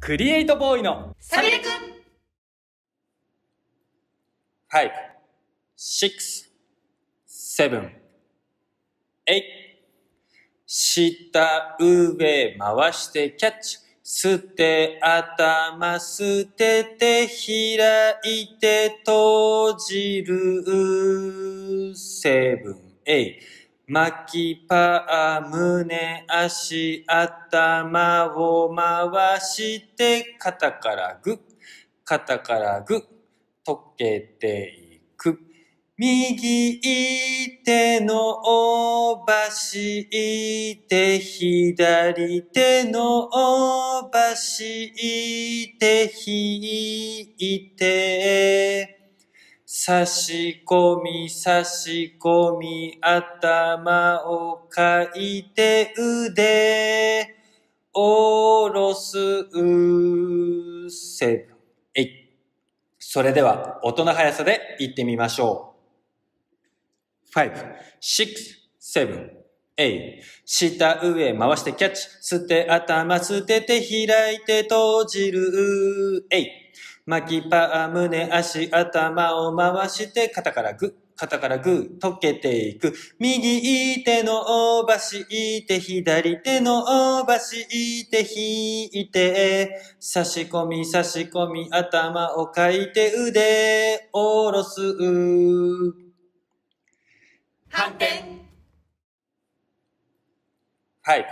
クリエイトボーイのサビレくん !5、6、7、8下上回してキャッチ捨て頭捨てて開いて閉じるセブンエイ巻きパー胸足頭を回して肩からグッ肩からグッ溶けていく右手の伸ばして左手の伸ばして引いて差し込み差し込み頭をかいて腕おろすうセブンえ。それでは音の速さでいってみましょう5 6 7 8下上回してキャッチ捨て頭捨てて開いて閉じるえい巻きパー、胸、足、頭を回して、肩からグッ。肩からグー、溶けていく。右手のばして、左手のばしいて、引いて、差し込み、差し込み、頭をかいて、腕、下ろす。反転 !5、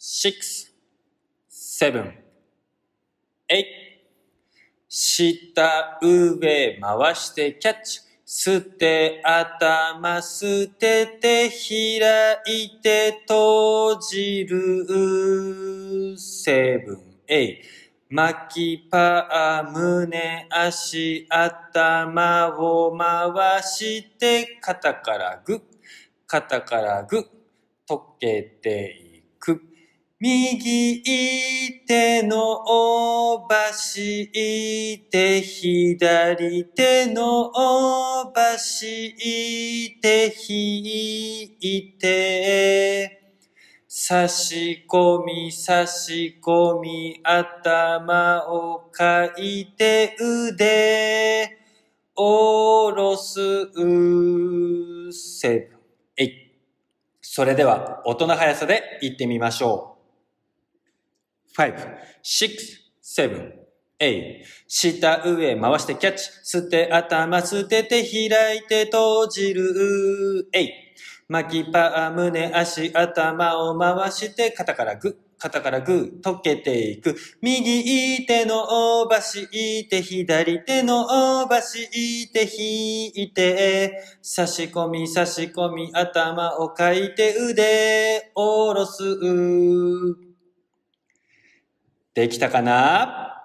6、7、8、下、上、回してキャッチ。捨て、頭、捨てて、開いて、閉じる。セブン、エイ。巻きパー、胸、足、頭を回して、肩からグッ。肩からグッ。溶けていく。右手のばして左手のばして引いて差し込み差し込み頭をかいて腕おろすセブンそれでは音の速さでいってみましょう five, six, seven, eight. 下上回してキャッチ。捨て頭捨てて開いて閉じる。え巻きパー胸足頭を回して肩からグッ。肩からグー、溶けていく。右手の伸ばして左手の伸ばして引いて、差し込み差し込み頭をかいて腕下ろす。できたかな